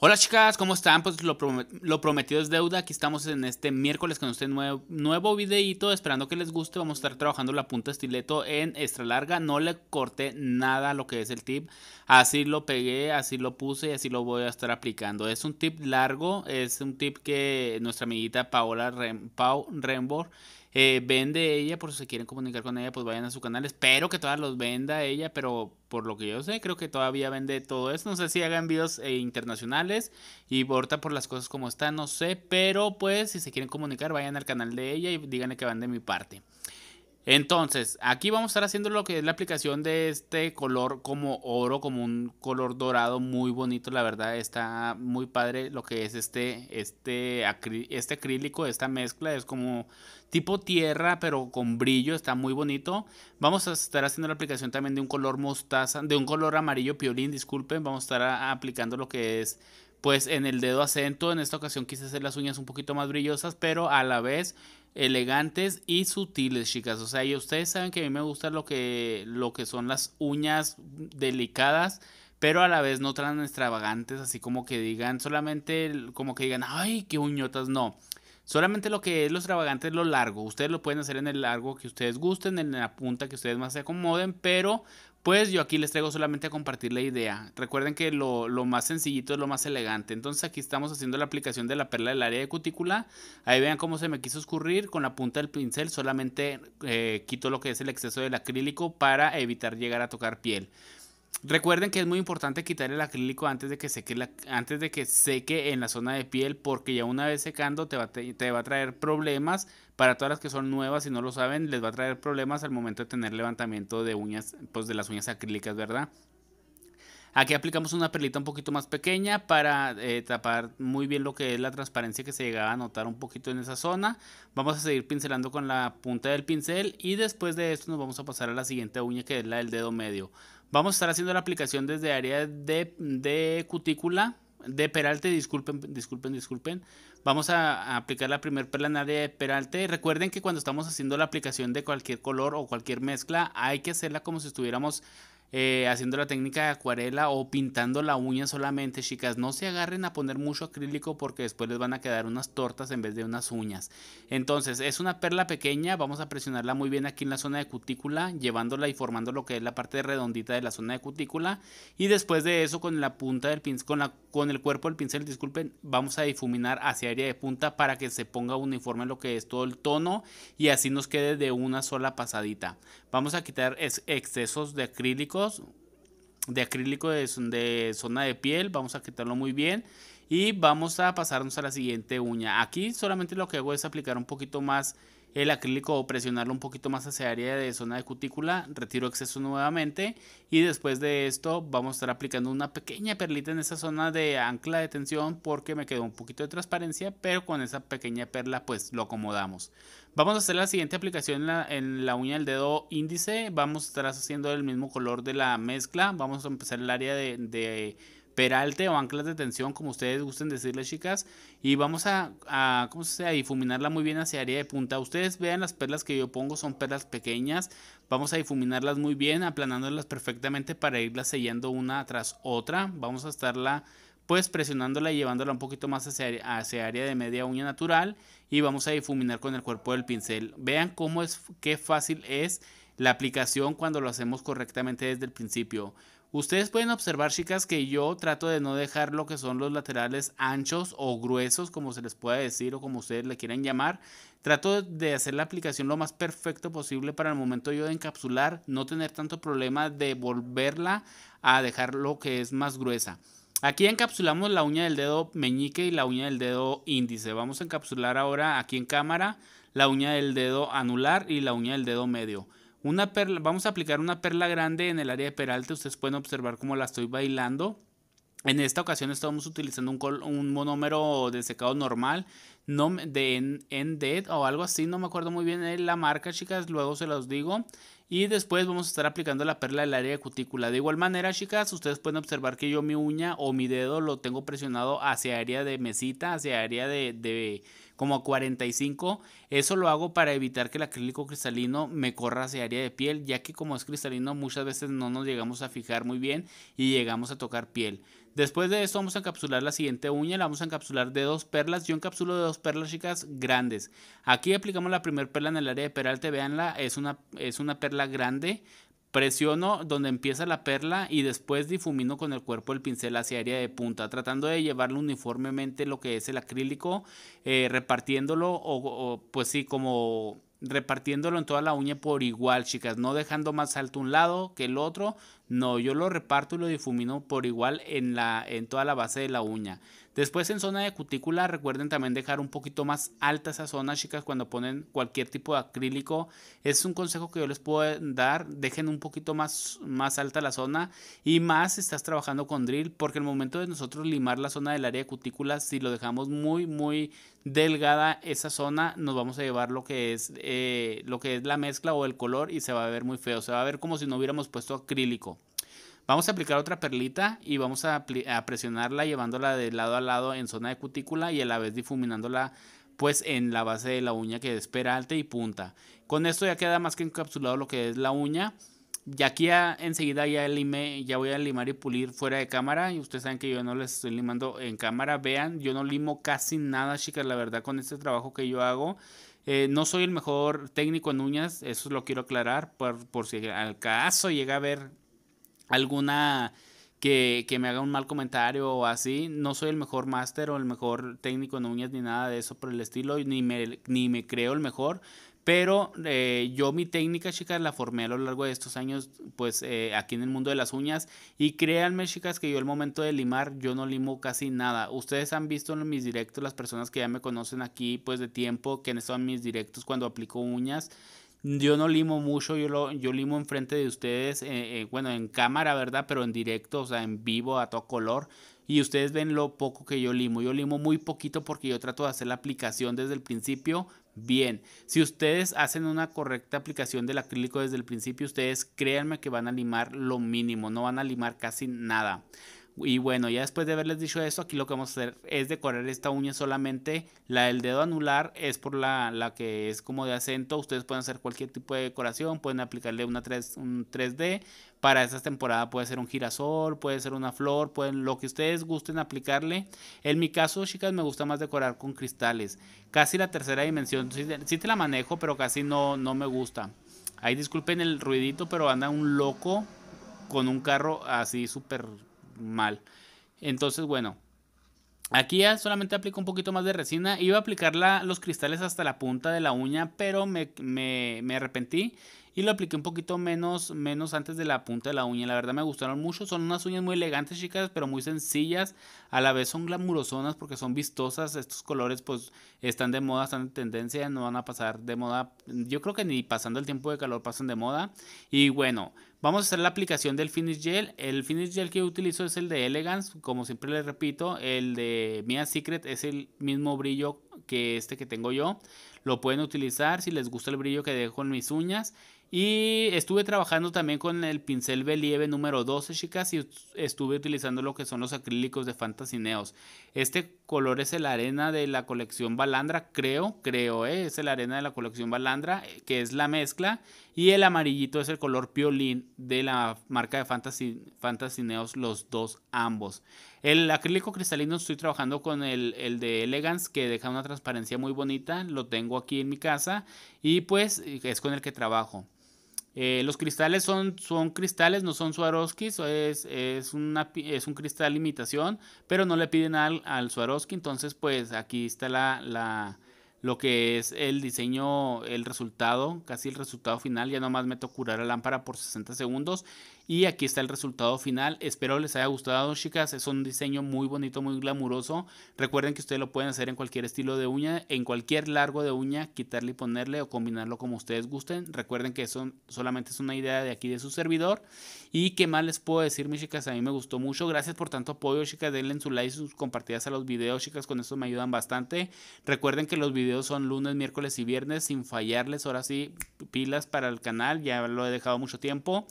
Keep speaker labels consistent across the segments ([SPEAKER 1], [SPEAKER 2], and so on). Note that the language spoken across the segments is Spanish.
[SPEAKER 1] Hola chicas, ¿cómo están? Pues lo, prometido es deuda. Aquí estamos en este miércoles con este nuevo videito Esperando que les guste. Vamos a estar trabajando la punta estileto en extra larga. No le corté nada lo que es el tip. Así lo pegué, así lo puse y así lo voy a estar aplicando. Es un tip largo. Es un tip que nuestra amiguita Paola Rem Pau Rembor eh, vende ella, por si se quieren comunicar con ella, pues vayan a su canal. Espero que todas los venda ella, pero por lo que yo sé, creo que todavía vende todo esto, No sé si hagan videos eh, internacionales y borta por las cosas como está no sé. Pero pues si se quieren comunicar, vayan al canal de ella y díganle que van de mi parte. Entonces, aquí vamos a estar haciendo lo que es la aplicación de este color como oro, como un color dorado muy bonito, la verdad está muy padre lo que es este, este, este, acrílico, esta mezcla, es como tipo tierra pero con brillo, está muy bonito. Vamos a estar haciendo la aplicación también de un color mostaza, de un color amarillo piolín, disculpen, vamos a estar aplicando lo que es pues en el dedo acento, en esta ocasión quise hacer las uñas un poquito más brillosas, pero a la vez elegantes y sutiles, chicas. O sea, y ustedes saben que a mí me gusta lo que, lo que son las uñas delicadas, pero a la vez no tan extravagantes, así como que digan solamente, como que digan, ay, qué uñotas, no. Solamente lo que es lo extravagante es lo largo. Ustedes lo pueden hacer en el largo que ustedes gusten, en la punta que ustedes más se acomoden, pero pues yo aquí les traigo solamente a compartir la idea. Recuerden que lo, lo, más sencillito es lo más elegante. Entonces aquí estamos haciendo la aplicación de la perla del área de cutícula. Ahí vean cómo se me quiso escurrir. Con la punta del pincel solamente eh, quito lo que es el exceso del acrílico para evitar llegar a tocar piel. Recuerden que es muy importante quitar el acrílico antes de que seque, antes de que seque en la zona de piel porque ya una vez secando te va, te, va a traer problemas. Para todas las que son nuevas y no lo saben, les va a traer problemas al momento de tener levantamiento de uñas, pues de las uñas acrílicas, ¿verdad? Aquí aplicamos una perlita un poquito más pequeña para eh, tapar muy bien lo que es la transparencia que se llegaba a notar un poquito en esa zona. Vamos a seguir pincelando con la punta del pincel y después de esto nos vamos a pasar a la siguiente uña que es la del dedo medio. Vamos a estar haciendo la aplicación desde área de, cutícula, de peralte, disculpen, disculpen, disculpen. Vamos a, aplicar la primer perla en área de peralte. Recuerden que cuando estamos haciendo la aplicación de cualquier color o cualquier mezcla, hay que hacerla como si estuviéramos eh, haciendo la técnica de acuarela o pintando la uña solamente, chicas. No se agarren a poner mucho acrílico porque después les van a quedar unas tortas en vez de unas uñas. Entonces, es una perla pequeña, vamos a presionarla muy bien aquí en la zona de cutícula, llevándola y formando lo que es la parte redondita de la zona de cutícula. Y después de eso, con la punta del pincel, con, la, con el cuerpo del pincel, disculpen, vamos a difuminar hacia área de punta para que se ponga uniforme lo que es todo el tono y así nos quede de una sola pasadita. Vamos a quitar excesos de acrílico de acrílico de, de zona de piel, vamos a quitarlo muy bien y vamos a pasarnos a la siguiente uña. Aquí solamente lo que hago es aplicar un poquito más el acrílico o presionarlo un poquito más hacia área de zona de cutícula, retiro exceso nuevamente y después de esto vamos a estar aplicando una pequeña perlita en esa zona de ancla de tensión porque me quedó un poquito de transparencia, pero con esa pequeña perla pues lo acomodamos. Vamos a hacer la siguiente aplicación en la, uña del dedo índice, vamos a estar haciendo el mismo color de la mezcla, vamos a empezar el área de peralte o anclas de tensión, como ustedes gusten decirle, chicas. Y vamos a, a ¿cómo se difuminarla muy bien hacia área de punta. Ustedes vean las perlas que yo pongo, son perlas pequeñas. Vamos a difuminarlas muy bien, aplanándolas perfectamente para irlas sellando una tras otra. Vamos a estarla pues presionándola y llevándola un poquito más hacia, hacia área de media uña natural y vamos a difuminar con el cuerpo del pincel. Vean cómo es, qué fácil es la aplicación cuando lo hacemos correctamente desde el principio. Ustedes pueden observar, chicas, que yo trato de no dejar lo que son los laterales anchos o gruesos, como se les pueda decir o como ustedes le quieran llamar. Trato de hacer la aplicación lo más perfecto posible para el momento yo de encapsular, no tener tanto problema de volverla a dejar lo que es más gruesa. Aquí encapsulamos la uña del dedo meñique y la uña del dedo índice. Vamos a encapsular ahora aquí en cámara la uña del dedo anular y la uña del dedo medio. Una perla, vamos a aplicar una perla grande en el área de peralte, Ustedes pueden observar cómo la estoy bailando. En esta ocasión estamos utilizando un, monómero de secado normal, no, de Ended o algo así, no me acuerdo muy bien la marca, chicas, luego se los digo. Y después vamos a estar aplicando la perla del área de cutícula. De igual manera, chicas, ustedes pueden observar que yo mi uña o mi dedo lo tengo presionado hacia área de mesita, hacia área de, de como 45. Eso lo hago para evitar que el acrílico cristalino me corra hacia área de piel, ya que como es cristalino muchas veces no nos llegamos a fijar muy bien y llegamos a tocar piel. Después de eso vamos a encapsular la siguiente uña, la vamos a encapsular de dos perlas. Yo encapsulo de dos perlas chicas grandes. Aquí aplicamos la primera perla en el área de peralte, veanla, es una, es una perla grande. Presiono donde empieza la perla y después difumino con el cuerpo el pincel hacia área de punta, tratando de llevarlo uniformemente lo que es el acrílico, eh, repartiéndolo o pues sí, como repartiéndolo en toda la uña por igual, chicas, no dejando más alto un lado que el otro, no, yo lo reparto y lo difumino por igual en, la, en toda la base de la uña. Después en zona de cutícula recuerden también dejar un poquito más alta esa zona, chicas, cuando ponen cualquier tipo de acrílico. Es un consejo que yo les puedo dar, dejen un poquito más, más alta la zona y más si estás trabajando con drill, porque el momento de nosotros limar la zona del área de cutícula, si lo dejamos muy, muy delgada esa zona, nos vamos a llevar lo que es, eh, lo que es la mezcla o el color y se va a ver muy feo, se va a ver como si no hubiéramos puesto acrílico. Vamos a aplicar otra perlita y vamos a, presionarla llevándola de lado a lado en zona de cutícula y a la vez difuminándola pues en la base de la uña que espera alta y punta. Con esto ya queda más que encapsulado lo que es la uña. Y aquí enseguida ya limé, ya voy a limar y pulir fuera de cámara. Y ustedes saben que yo no les estoy limando en cámara. Vean, yo no limo casi nada, chicas, la verdad, con este trabajo que yo hago. Eh, no soy el mejor técnico en uñas, eso lo quiero aclarar por, por si al caso llega a ver alguna que, que, me haga un mal comentario o así. No soy el mejor máster o el mejor técnico en uñas ni nada de eso por el estilo, ni me, ni me creo el mejor. Pero eh, yo mi técnica, chicas, la formé a lo largo de estos años, pues eh, aquí en el mundo de las uñas. Y créanme, chicas, que yo el momento de limar, yo no limo casi nada. Ustedes han visto en mis directos, las personas que ya me conocen aquí, pues de tiempo, que han estado en mis directos cuando aplico uñas. Yo no limo mucho, yo, lo, yo limo enfrente de ustedes, eh, eh, bueno, en cámara, ¿verdad? Pero en directo, o sea, en vivo, a todo color. Y ustedes ven lo poco que yo limo. Yo limo muy poquito porque yo trato de hacer la aplicación desde el principio bien. Si ustedes hacen una correcta aplicación del acrílico desde el principio, ustedes créanme que van a limar lo mínimo, no van a limar casi nada. Y bueno, ya después de haberles dicho eso aquí lo que vamos a hacer es decorar esta uña solamente. La del dedo anular es por la, que es como de acento. Ustedes pueden hacer cualquier tipo de decoración, pueden aplicarle una un 3D. Para esta temporada puede ser un girasol, puede ser una flor, pueden lo que ustedes gusten aplicarle. En mi caso, chicas, me gusta más decorar con cristales. Casi la tercera dimensión, sí, te la manejo, pero casi no, no me gusta. Ahí disculpen el ruidito, pero anda un loco con un carro así súper mal. Entonces, bueno, Aquí ya solamente aplico un poquito más de resina. Iba a aplicar los cristales hasta la punta de la uña, pero me, arrepentí y lo apliqué un poquito menos, menos antes de la punta de la uña. La verdad me gustaron mucho. Son unas uñas muy elegantes, chicas, pero muy sencillas. A la vez son glamurosonas porque son vistosas. Estos colores pues están de moda, están de tendencia, no van a pasar de moda. Yo creo que ni pasando el tiempo de calor pasan de moda. Y bueno, Vamos a hacer la aplicación del Finish Gel. El Finish Gel que utilizo es el de Elegance, como siempre les repito. El de Mia Secret es el mismo brillo que este que tengo yo. Lo pueden utilizar si les gusta el brillo que dejo en mis uñas. Y estuve trabajando también con el pincel Believe número 12, chicas, y estuve utilizando lo que son los acrílicos de Fantasineos. Este color es el arena de la colección Balandra, creo, creo, ¿eh? es el arena de la colección Balandra, eh, que es la mezcla, y el amarillito es el color piolín de la marca de Fantasy, Fantasineos, los dos ambos. El acrílico cristalino estoy trabajando con el, el de Elegance, que deja una transparencia muy bonita, lo tengo aquí en mi casa, y pues es con el que trabajo. Eh, los cristales son, son cristales, no son Swarovski, es, es, una, es un cristal imitación, pero no le piden al, al Swarovski, entonces pues aquí está la, lo que es el diseño, el resultado, casi el resultado final. Ya nomás meto curar la lámpara por 60 segundos. Y aquí está el resultado final. Espero les haya gustado, chicas. Es un diseño muy bonito, muy glamuroso. Recuerden que ustedes lo pueden hacer en cualquier estilo de uña, en cualquier largo de uña, quitarle y ponerle o combinarlo como ustedes gusten. Recuerden que eso solamente es una idea de aquí de su servidor. Y qué más les puedo decir, mis chicas. A mí me gustó mucho. Gracias por tanto apoyo, chicas. Denle su like, sus compartidas a los videos, chicas. Con eso me ayudan bastante. Recuerden que los videos son lunes, miércoles y viernes sin fallarles. Ahora sí, pilas para el canal, ya lo he dejado mucho tiempo.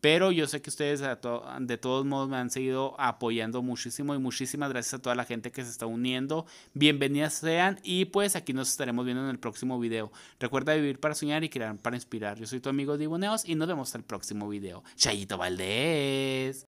[SPEAKER 1] Pero yo sé que ustedes de todos modos me han seguido apoyando muchísimo y muchísimas gracias a toda la gente que se está uniendo. Bienvenidas sean y pues aquí nos estaremos viendo en el próximo video. Recuerda vivir para soñar y crear para inspirar. Yo soy tu amigo Diboneos y nos vemos en el próximo video. Chayito Valdés.